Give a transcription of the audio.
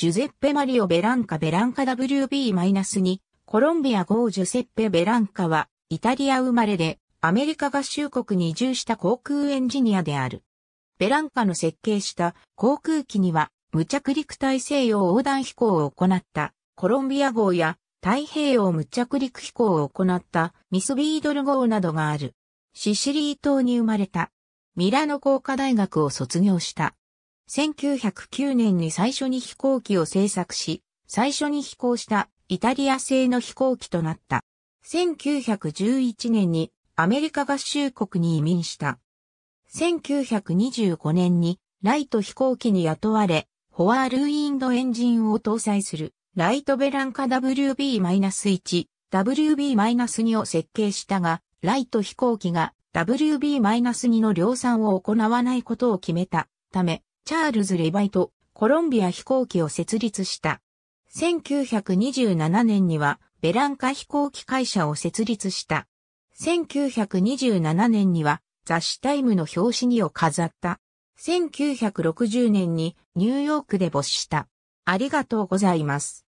ジュゼッペ・マリオ・ベランカ・ベランカ WB-2、コロンビア号ジュセッペ・ベランカは、イタリア生まれで、アメリカ合衆国に移住した航空エンジニアである。ベランカの設計した航空機には、無着陸大西洋横断飛行を行ったコロンビア号や太平洋無着陸飛行を行ったミスビードル号などがある。シシリー島に生まれた。ミラノ工科大学を卒業した。1909年に最初に飛行機を製作し、最初に飛行したイタリア製の飛行機となった。1911年にアメリカ合衆国に移民した。1925年にライト飛行機に雇われ、フォアルインドエンジンを搭載するライトベランカ WB-1、WB-2 を設計したが、ライト飛行機が WB-2 の量産を行わないことを決めたため、チャールズ・レバイト、コロンビア飛行機を設立した。1927年には、ベランカ飛行機会社を設立した。1927年には、雑誌タイムの表紙にを飾った。1960年にニューヨークで没した。ありがとうございます。